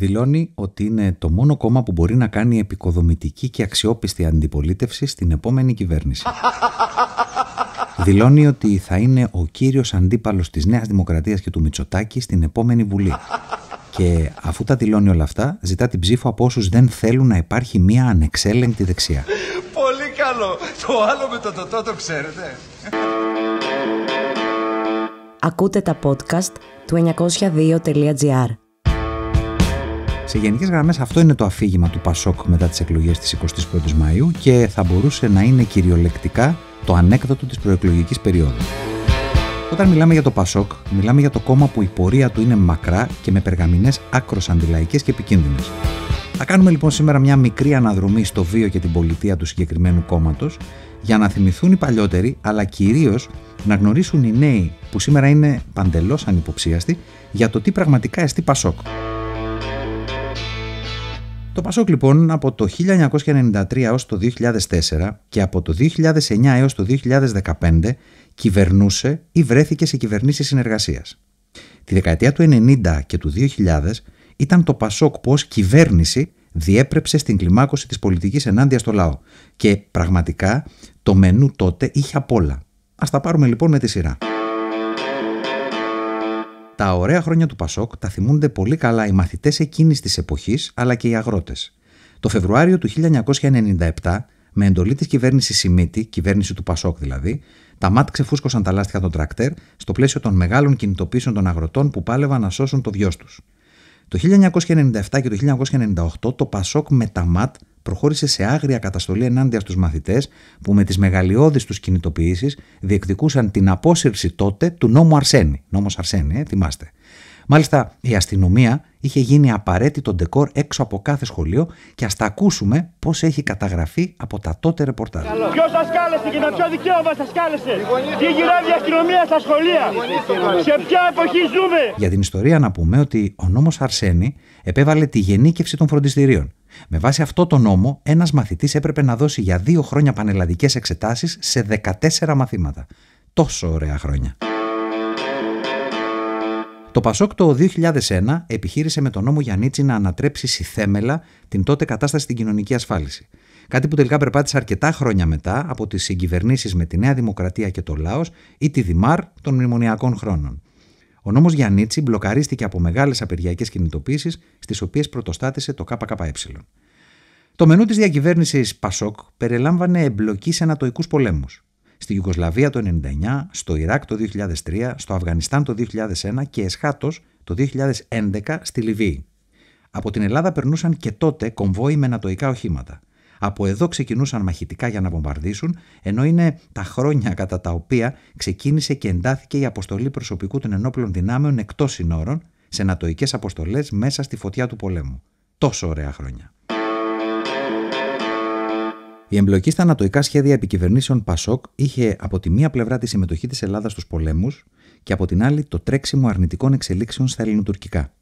δηλώνει ότι είναι το μόνο κόμμα που μπορεί να κάνει επικοδομητική και αξιόπιστη αντιπολίτευση στην επόμενη κυβέρνηση. δηλώνει ότι θα είναι ο κύριος αντίπαλος της Νέας Δημοκρατίας και του Μητσοτάκη στην επόμενη Βουλή. Και αφού τα δηλώνει όλα αυτά, ζητά την ψήφο από όσους δεν θέλουν να υπάρχει μια ανεξέλεγκτη δεξιά. Πολύ καλό. Το άλλο με το τοτό το ξέρετε. Ακούτε τα podcast του 902.gr. Σε γενικές γραμμές, αυτό είναι το αφήγημα του Πασόκ μετά τις εκλογές της 21η Μαου και θα μπορούσε να είναι κυριολεκτικά το ανέκδοτο της προεκλογικής περίοδου. Όταν μιλάμε για το Πασόκ, μιλάμε για το κόμμα που η πορεία του είναι μακρά και με περγαμηνές άκρος αντιλαϊκές και επικίνδυνες. Θα κάνουμε λοιπόν σήμερα μια μικρή αναδρομή στο βίο και την πολιτεία του συγκεκριμένου κόμματος για να θυμηθούν οι παλιότεροι, αλλά κυρίως να γνωρίσουν οι νέοι που σήμερα είναι παντελώς ανυποψίαστοι για το τι πραγματικά εστί Πασόκ. Το Πασόκ λοιπόν από το 1993 έως το 2004 και από το 2009 έως το 2015 κυβερνούσε ή βρέθηκε σε κυβερνήσεις συνεργασίας. Τη δεκαετία του 90 και του 2000 ήταν το Πασόκ που ως κυβέρνηση διέπρεψε στην κλιμάκωση της πολιτικής ενάντια στο λαό και πραγματικά το μενού τότε είχε απ' όλα. Ας τα πάρουμε λοιπόν με τη σειρά. Τα ωραία χρόνια του Πασόκ τα θυμούνται πολύ καλά οι μαθητές εκείνης της εποχής αλλά και οι αγρότες. Το Φεβρουάριο του 1997, με εντολή της κυβέρνησης Σιμίτη, κυβέρνηση του Πασόκ δηλαδή, τα ΜΑΤ ξεφούσκωσαν τα λάστιχα των τρακτέρ στο πλαίσιο των μεγάλων κινητοποίησεων των αγροτών που πάλευαν να σώσουν το βιός τους. Το 1997 και το 1998 το Πασόκ με τα ΜΑΤ προχώρησε σε άγρια καταστολή ενάντια στους μαθητές που με τις μεγαλειώδεις τους κινητοποιήσεις διεκδικούσαν την απόσυρση τότε του νόμου Αρσένη. Νόμος Αρσένη, ε, θυμάστε. Μάλιστα, η αστυνομία είχε γίνει απαραίτητο ντεκόρ έξω από κάθε σχολείο και ας τα ακούσουμε πώς έχει καταγραφεί από τα τότε ρεπορτάζ. Ποιος σας κάλεσε και με ποιο δικαίωμα σας κάλεσε. Τι γυρεύει η αστυνομία στα σχολεία. Σε ποια εποχή ζούμε. Για την ιστορία να πούμε ότι ο νόμος Αρσένη επέβαλε τη γενίκευση των φροντιστηρίων. Με βάση αυτό τον νόμο, ένας μαθητής έπρεπε να δώσει για δύο χρόνια πανελλαδικές εξετάσεις σε 14 μαθήματα. Τόσο ωραία χρόνια. Το Πασόκ το 2001 επιχείρησε με τον νόμο Γιαννίτσι να ανατρέψει συθέμελα την τότε κατάσταση στην κοινωνική ασφάλιση. Κάτι που τελικά περπάτησε αρκετά χρόνια μετά από τις συγκυβερνήσεις με τη Νέα Δημοκρατία και το Λάος ή τη Δημάρ των μνημονιακών χρόνων. Ο νόμος Γιαννίτσι μπλοκαρίστηκε από μεγάλες απεργιακές κινητοποίησεις, στις οποίες πρωτοστάτησε το ΚΚΕ. Το μενού της διακυβέρνησης Πασόκ περιλάμβανε εμπλοκή σε ανατοικούς πολέμους στη Ιουγκοσλαβία το 1999, στο Ιράκ το 2003, στο Αφγανιστάν το 2001 και εσχάτως το 2011 στη Λιβύη. Από την Ελλάδα περνούσαν και τότε κομβόι με νατοϊκά οχήματα. Από εδώ ξεκινούσαν μαχητικά για να βομβαρδίσουν, ενώ είναι τα χρόνια κατά τα οποία ξεκίνησε και εντάθηκε η αποστολή προσωπικού των ενόπλων δυνάμεων εκτός συνόρων σε νατοϊκές αποστολές μέσα στη φωτιά του πολέμου. Τόσο ωραία χρόνια. Η εμπλοκή στα ανατοϊκά σχέδια επικυβερνήσεων Πασόκ είχε από τη μία πλευρά τη συμμετοχή της Ελλάδας στους πολέμους και από την άλλη το τρέξιμο αρνητικών εξελίξεων στα ελληνοτουρκικά.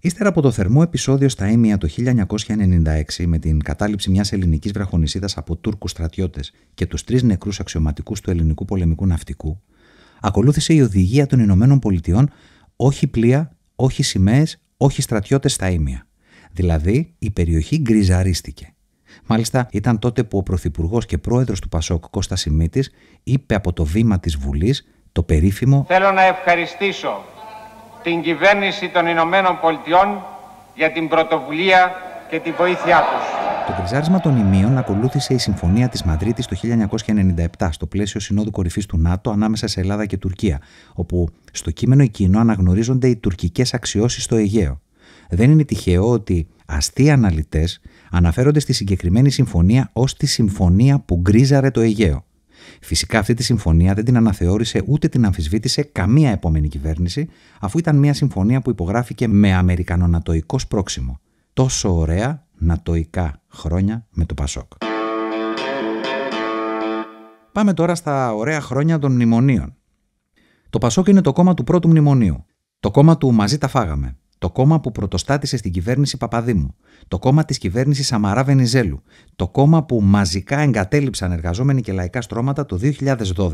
Ύστερα από το θερμό επεισόδιο στα Έμια το 1996 με την κατάληψη μιας ελληνικής βραχονισίδας από Τούρκους στρατιώτες και τους τρεις νεκρούς αξιωματικούς του ελληνικού πολεμικού ναυτικού, ακολούθησε η οδηγία των Ηνωμένων Πολιτειών όχι πλοία, όχι σημαίες, όχι στρατιώτες στα Ήμια. Δηλαδή η περιοχή γκριζαρίστηκε. Μάλιστα, ήταν τότε που ο Πρωθυπουργός και Πρόεδρος του Πασόκ Κώστας Σιμίτης είπε από το βήμα της Βουλής το περίφημο Θέλω να ευχαριστήσω την κυβέρνηση των Ηνωμένων Πολιτειών για την πρωτοβουλία και τη βοήθειά τους. Το κρυζάρισμα των ημείων ακολούθησε η Συμφωνία της Μαδρίτης το 1997 στο πλαίσιο Συνόδου Κορυφής του ΝΑΤΟ ανάμεσα σε Ελλάδα και Τουρκία, όπου στο κείμενο εκείνο αναγνωρίζονται οι τουρκικές αξιώσεις στο Αιγαίο. Δεν είναι τυχαίο ότι αστεί αναλυτές αναφέρονται στη συγκεκριμένη συμφωνία ως τη συμφωνία που γκρίζαρε το Αιγαίο. Φυσικά αυτή τη συμφωνία δεν την αναθεώρησε ούτε την αμφισβήτησε καμία επόμενη κυβέρνηση, αφού ήταν μια συμφωνία που υπογράφηκε με αμερικανονατοϊκό πρόξιμο. Τόσο ωραία νατοϊκά χρόνια με το Πασόκ. Πάμε τώρα στα ωραία χρόνια των μνημονίων. Το Πασόκ είναι το κόμμα του πρώτου μνημονίου. Το κόμμα του μαζί τα φάγαμε το κόμμα που πρωτοστάτησε στην κυβέρνηση Παπαδήμου, το κόμμα της κυβέρνησης Σαμαρά Βενιζέλου, το κόμμα που μαζικά εγκατέλειψαν εργαζόμενοι και λαϊκά στρώματα το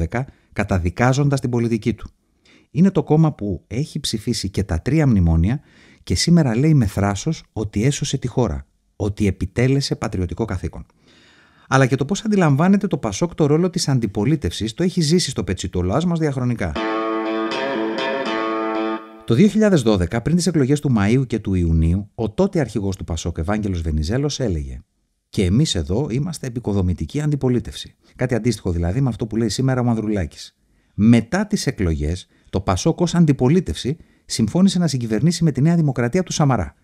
2012, καταδικάζοντας την πολιτική του. Είναι το κόμμα που έχει ψηφίσει και τα τρία μνημόνια και σήμερα λέει με θράσος ότι έσωσε τη χώρα, ότι επιτέλεσε πατριωτικό καθήκον. Αλλά και το πώς αντιλαμβάνεται το Πασόκ το ρόλο της αντιπολίτευσης το έχει ζήσει στο πετσιτολά μας διαχρονικά. Το 2012, πριν τις εκλογές του Μαΐου και του Ιουνίου, ο τότε αρχηγός του Πασόκ, Ευάγγελος Βενιζέλος, έλεγε και εμείς εδώ είμαστε επικοδομητική αντιπολίτευση. Κάτι αντίστοιχο δηλαδή με αυτό που λέει σήμερα ο Μανδρουλάκη. Μετά τις εκλογές, το Πασόκ ως αντιπολίτευση συμφώνησε να συγκυβερνήσει με τη Νέα Δημοκρατία του Σαμαρά.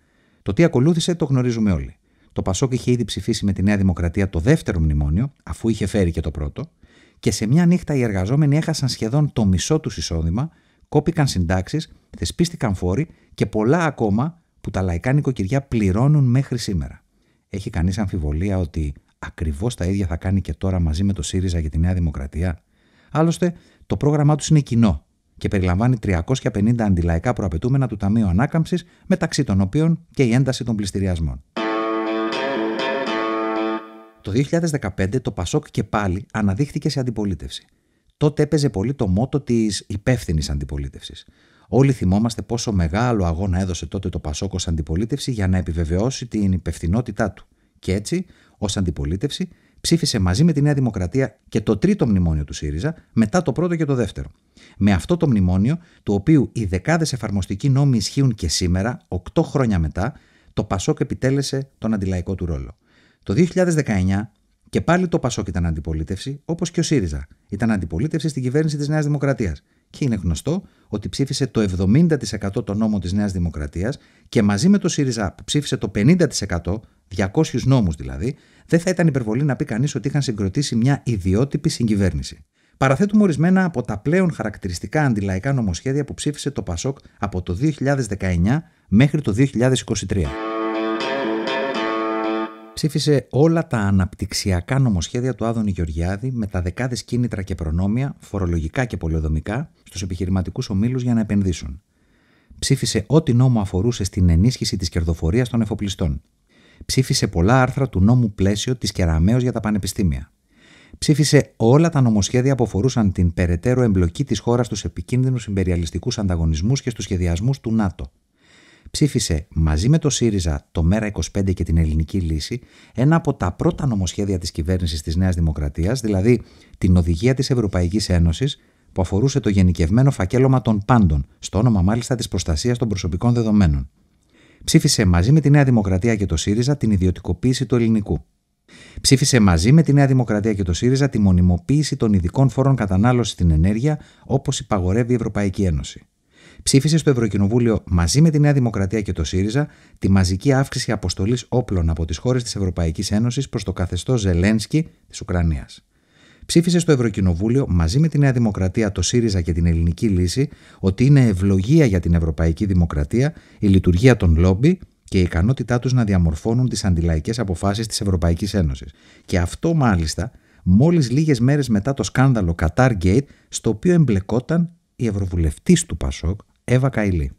Το τι ακολούθησε το γνωρίζουμε όλοι. Το Πασόκ είχε ήδη ψηφίσει με τη Νέα Δημοκρατία το δεύτερο μνημόνιο, αφού είχε φέρει και το πρώτο, και σε μια νύχτα οι εργαζόμενοι έχασαν σχεδόν το μισό τους εισόδημα κόπηκαν συντάξεις, θεσπίστηκαν φόροι και πολλά ακόμα που τα λαϊκά νοικοκυριά πληρώνουν μέχρι σήμερα. Έχει κανείς αμφιβολία ότι ακριβώς τα ίδια θα κάνει και τώρα μαζί με το ΣΥΡΙΖΑ για τη Νέα Δημοκρατία. Άλλωστε, το πρόγραμμά τους είναι κοινό και περιλαμβάνει 350 αντιλαϊκά προαπαιτούμενα του Ταμείου Ανάκαμψης, μεταξύ των οποίων και η ένταση των πληστηριασμών. Το 2015 το Πασόκ και πάλι αναδείχθηκε σε αντιπολίτευση τότε έπαιζε πολύ το μότο της υπεύθυνης αντιπολίτευσης. Όλοι θυμόμαστε πόσο μεγάλο αγώνα έδωσε τότε το Πασόκ αντιπολίτευση για να επιβεβαιώσει την υπευθυνότητά του. Και έτσι, ως αντιπολίτευση, ψήφισε μαζί με τη Νέα Δημοκρατία και το τρίτο μνημόνιο του ΣΥΡΙΖΑ, μετά το πρώτο και το δεύτερο. Με αυτό το μνημόνιο, του οποίου οι δεκάδες εφαρμοστικοί νόμοι ισχύουν και σήμερα, 8 χρόνια μετά, το Πασόκ επιτέλεσε τον αντιλαϊκό του ρόλο. Το 2019, και πάλι το Πασόκ ήταν αντιπολίτευση, όπως και ο ΣΥΡΙΖΑ. Ήταν αντιπολίτευση στην κυβέρνηση της Νέας Δημοκρατίας. Και είναι γνωστό ότι ψήφισε το 70% των νόμων της Νέας Δημοκρατίας και μαζί με το ΣΥΡΙΖΑ που ψήφισε το 50%, 200 νόμους δηλαδή, δεν θα ήταν υπερβολή να πει κανείς ότι είχαν συγκροτήσει μια ιδιότυπη συγκυβέρνηση. Παραθέτουμε ορισμένα από τα πλέον χαρακτηριστικά αντιλαϊκά νομοσχέδια που ψήφισε το Πασόκ από το 2019 μέχρι το 2023 ψήφισε όλα τα αναπτυξιακά νομοσχέδια του Άδωνη Γεωργιάδη με τα δεκάδες κίνητρα και προνόμια, φορολογικά και πολεοδομικά, στους επιχειρηματικούς ομίλους για να επενδύσουν. Ψήφισε ό,τι νόμο αφορούσε στην ενίσχυση της κερδοφορίας των εφοπλιστών. Ψήφισε πολλά άρθρα του νόμου πλαίσιο της Κεραμαίο για τα πανεπιστήμια. Ψήφισε όλα τα νομοσχέδια που αφορούσαν την περαιτέρω εμπλοκή της χώρας στους επικίνδυνους συμπεριαλιστικούς ανταγωνισμούς και στους σχεδιασμούς του ΝΑΤΟ ψήφισε μαζί με το ΣΥΡΙΖΑ, το ΜΕΡΑ25 και την Ελληνική Λύση ένα από τα πρώτα νομοσχέδια της κυβέρνησης της Νέας Δημοκρατίας, δηλαδή την οδηγία της Ευρωπαϊκής Ένωσης που αφορούσε το γενικευμένο φακέλωμα των πάντων, στο όνομα μάλιστα της προστασίας των προσωπικών δεδομένων. Ψήφισε μαζί με τη Νέα Δημοκρατία και το ΣΥΡΙΖΑ την ιδιωτικοποίηση του ελληνικού. Ψήφισε μαζί με τη Νέα Δημοκρατία και το ΣΥΡΙΖΑ τη μονιμοποίηση των ειδικών φόρων κατανάλωσης στην ενέργεια, όπως υπαγορεύει η Ευρωπαϊκή Ένωση ψήφισε στο Ευρωκοινοβούλιο μαζί με τη Νέα Δημοκρατία και το ΣΥΡΙΖΑ τη μαζική αύξηση αποστολής όπλων από τις χώρες της Ευρωπαϊκής Ένωσης προς το καθεστώς Ζελένσκι της Ουκρανίας. Ψήφισε στο Ευρωκοινοβούλιο μαζί με τη Νέα Δημοκρατία, το ΣΥΡΙΖΑ και την Ελληνική Λύση ότι είναι ευλογία για την Ευρωπαϊκή Δημοκρατία η λειτουργία των λόμπι και η ικανότητά τους να διαμορφώνουν τις αντιλαϊκές αποφάσεις της Ευρωπαϊκής Ένωσης. Και αυτό μάλιστα μόλις λίγες μέρες μετά το σκάνδαλο Qatar στο οποίο εμπλεκόταν η Ευρωβουλευτής του Πασόκ, Εύα Καϊλή.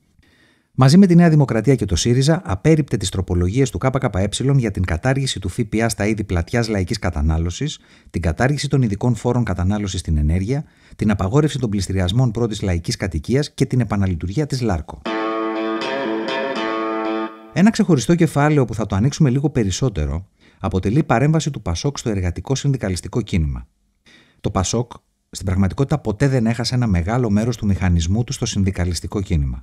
Μαζί με τη Νέα Δημοκρατία και το ΣΥΡΙΖΑ, απέρριπτε τις τροπολογίες του ΚΚΕ για την κατάργηση του ΦΠΑ στα είδη πλατιάς λαϊκής κατανάλωσης, την κατάργηση των ειδικών φόρων κατανάλωσης στην ενέργεια, την απαγόρευση των πληστηριασμών πρώτης λαϊκής κατοικίας και την επαναλειτουργία της ΛΑΡΚΟ. Ένα ξεχωριστό κεφάλαιο που θα το ανοίξουμε λίγο περισσότερο αποτελεί παρέμβαση του ΠΑΣΟΚ στο εργατικό συνδικαλιστικό κίνημα. Το ΠΑΣΟΚ, στην πραγματικότητα ποτέ δεν έχασε ένα μεγάλο μέρος του μηχανισμού του στο συνδικαλιστικό κίνημα.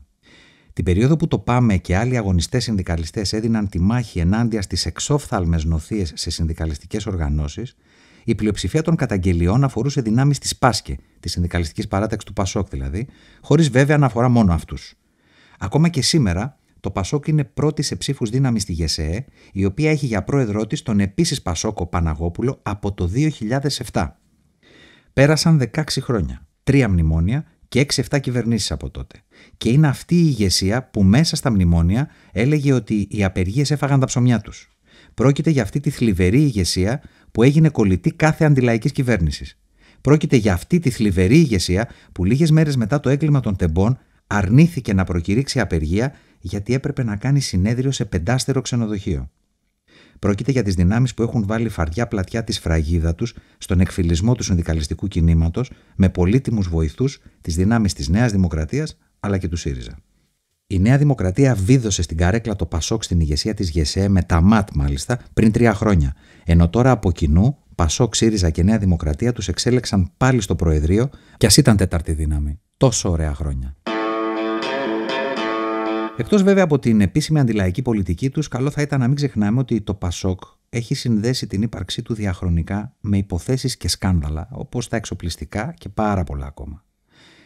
Την περίοδο που το ΠΑΜΕ και άλλοι αγωνιστές συνδικαλιστές έδιναν τη μάχη ενάντια στις εξόφθαλμες νοθείες σε συνδικαλιστικές οργανώσεις, η πλειοψηφία των καταγγελιών αφορούσε δυνάμεις της ΠΑΣΚΕ, της συνδικαλιστικής παράταξης του ΠΑΣΟΚ δηλαδή, χωρίς βέβαια να αφορά μόνο αυτούς. Ακόμα και σήμερα, το ΠΑΣΟΚ είναι πρώτη σε ψήφους δύναμη στη ΓΕΣΕΕ, η οποία έχει για πρόεδρό της τον επίσης ΠΑΣΟΚΟ Παναγόπουλο από το 2007. Πέρασαν 16 χρόνια, τρία μνημόνια και 6-7 κυβερνήσεις από τότε. Και είναι αυτή η ηγεσία που μέσα στα μνημόνια έλεγε ότι οι απεργίες έφαγαν τα ψωμιά τους. Πρόκειται για αυτή τη θλιβερή ηγεσία που έγινε κολλητή κάθε αντιλαϊκής κυβέρνησης. Πρόκειται για αυτή τη θλιβερή ηγεσία που λίγες μέρες μετά το έγκλημα των τεμπών αρνήθηκε να προκηρύξει απεργία γιατί έπρεπε να κάνει συνέδριο σε πεντάστερο ξενοδοχείο. Πρόκειται για τις δυνάμεις που έχουν βάλει φαριά πλατιά της σφραγίδα τους στον εκφυλισμό του συνδικαλιστικού κινήματος με πολύτιμους βοηθούς τις δυνάμεις της Νέας Δημοκρατίας αλλά και του ΣΥΡΙΖΑ. Η Νέα Δημοκρατία βίδωσε στην καρέκλα το Πασόκ στην ηγεσία της ΓΕΣΕ με τα ΜΑΤ μάλιστα πριν τρία χρόνια, ενώ τώρα από κοινού Πασόκ, ΣΥΡΙΖΑ και Νέα Δημοκρατία τους εξέλεξαν πάλι στο Προεδρείο και ας ήταν τέταρτη δύναμη. Τόσο ωραία χρόνια. Εκτός βέβαια από την επίσημη αντιλαϊκή πολιτική τους, καλό θα ήταν να μην ξεχνάμε ότι το Πασόκ έχει συνδέσει την ύπαρξή του διαχρονικά με υποθέσεις και σκάνδαλα, όπως τα εξοπλιστικά και πάρα πολλά ακόμα.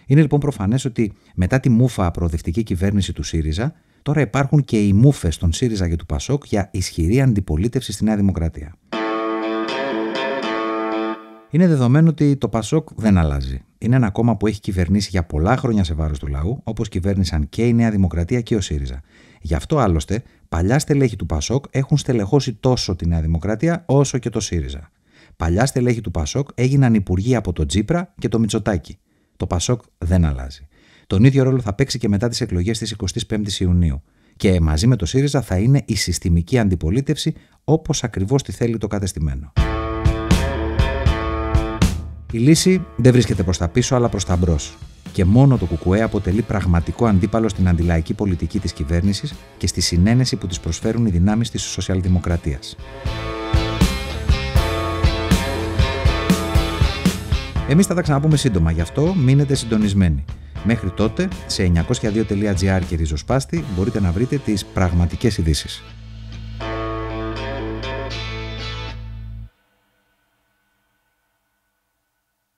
Είναι λοιπόν προφανές ότι μετά τη μούφα προοδευτική κυβέρνηση του ΣΥΡΙΖΑ, τώρα υπάρχουν και οι μούφε των ΣΥΡΙΖΑ και του Πασόκ για ισχυρή αντιπολίτευση στη Νέα Δημοκρατία. Είναι δεδομένο ότι το Πασόκ δεν αλλάζει. Είναι ένα κόμμα που έχει κυβερνήσει για πολλά χρόνια σε βάρος του λαού, όπως κυβέρνησαν και η Νέα Δημοκρατία και ο ΣΥΡΙΖΑ. Γι' αυτό άλλωστε, παλιά στελέχη του Πασόκ έχουν στελεχώσει τόσο τη Νέα Δημοκρατία όσο και το ΣΥΡΙΖΑ. Παλιά στελέχη του Πασόκ έγιναν υπουργοί από τον Τζίπρα και το Μιτσοτάκι. Το Πασόκ δεν αλλάζει. Τον ίδιο ρόλο θα παίξει και μετά τις εκλογές της 25η Ιουνίου. Και μαζί με το ΣΥΡΙΖΑ θα είναι η συστημική αντιπολίτευση όπως ακριβώς τη θέλει το κατεστημένο. Η λύση δεν βρίσκεται προς τα πίσω αλλά προς τα μπρος. Και μόνο το Κουκουέ αποτελεί πραγματικό αντίπαλο στην αντιλαϊκή πολιτική της κυβέρνησης και στη συνένεση που της προσφέρουν οι δυνάμεις της σοσιαλδημοκρατίας. Εμείς θα τα ξαναπούμε σύντομα, γι' αυτό μείνετε συντονισμένοι. Μέχρι τότε, σε 902.gr και ριζοσπάστη μπορείτε να βρείτε τις πραγματικές ειδήσεις.